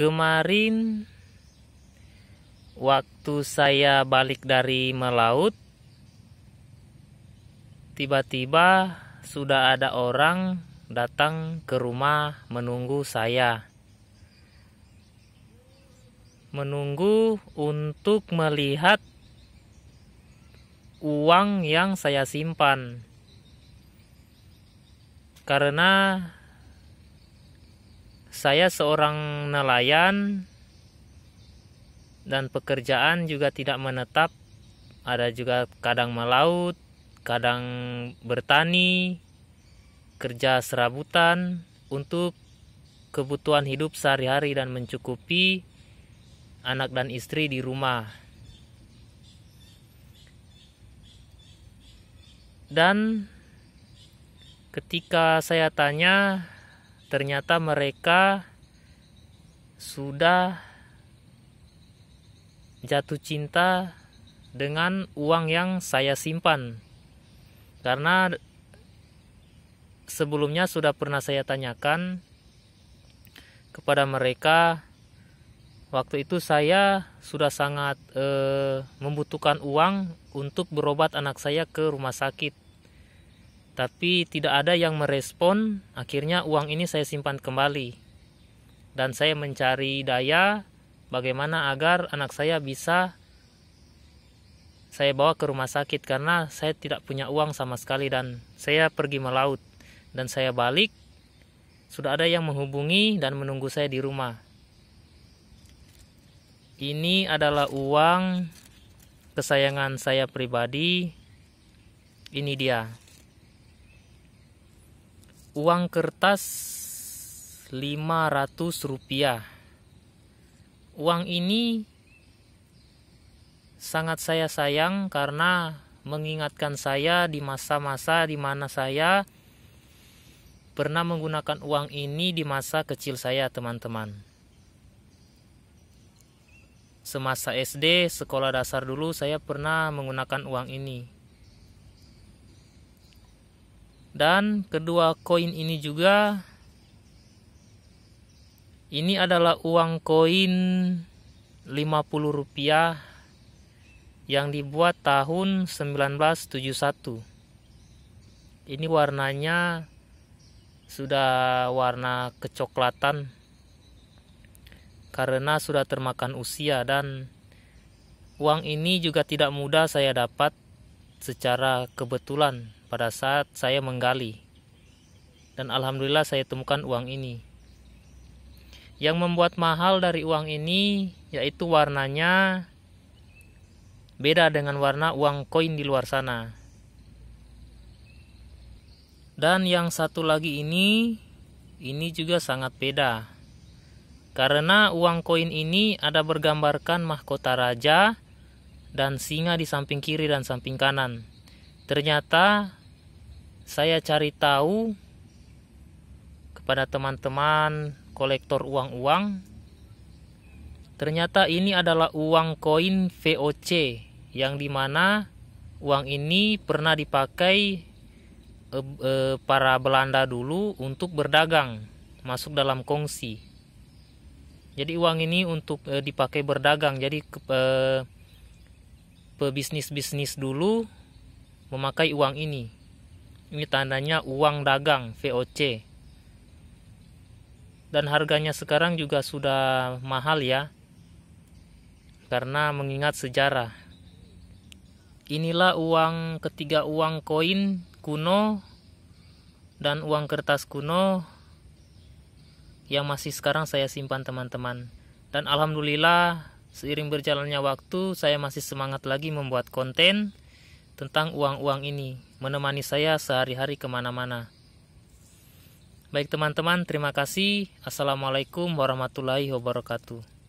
kemarin waktu saya balik dari melaut tiba-tiba sudah ada orang datang ke rumah menunggu saya menunggu untuk melihat uang yang saya simpan karena saya seorang nelayan dan pekerjaan juga tidak menetap. Ada juga kadang melaut, kadang bertani, kerja serabutan untuk kebutuhan hidup sehari-hari dan mencukupi anak dan istri di rumah. Dan ketika saya tanya ternyata mereka sudah jatuh cinta dengan uang yang saya simpan karena sebelumnya sudah pernah saya tanyakan kepada mereka waktu itu saya sudah sangat eh, membutuhkan uang untuk berobat anak saya ke rumah sakit tapi tidak ada yang merespon. Akhirnya uang ini saya simpan kembali. Dan saya mencari daya bagaimana agar anak saya bisa saya bawa ke rumah sakit karena saya tidak punya uang sama sekali dan saya pergi melaut dan saya balik sudah ada yang menghubungi dan menunggu saya di rumah. Ini adalah uang kesayangan saya pribadi. Ini dia uang kertas 500 rupiah uang ini sangat saya sayang karena mengingatkan saya di masa-masa di mana saya pernah menggunakan uang ini di masa kecil saya teman-teman semasa SD sekolah dasar dulu saya pernah menggunakan uang ini dan kedua koin ini juga ini adalah uang koin 50 rupiah yang dibuat tahun 1971 ini warnanya sudah warna kecoklatan karena sudah termakan usia dan uang ini juga tidak mudah saya dapat secara kebetulan pada saat saya menggali. Dan alhamdulillah saya temukan uang ini. Yang membuat mahal dari uang ini yaitu warnanya beda dengan warna uang koin di luar sana. Dan yang satu lagi ini ini juga sangat beda. Karena uang koin ini ada bergambarkan mahkota raja dan singa di samping kiri dan samping kanan. Ternyata saya cari tahu kepada teman-teman kolektor uang-uang ternyata ini adalah uang koin VOC yang dimana uang ini pernah dipakai eh, eh, para Belanda dulu untuk berdagang masuk dalam kongsi jadi uang ini untuk eh, dipakai berdagang jadi pebisnis-bisnis dulu memakai uang ini ini tandanya uang dagang VOC. Dan harganya sekarang juga sudah mahal ya. Karena mengingat sejarah. Inilah uang ketiga uang koin kuno dan uang kertas kuno yang masih sekarang saya simpan teman-teman. Dan alhamdulillah seiring berjalannya waktu saya masih semangat lagi membuat konten tentang uang-uang ini menemani saya sehari-hari kemana-mana. Baik teman-teman, terima kasih. Assalamualaikum warahmatullahi wabarakatuh.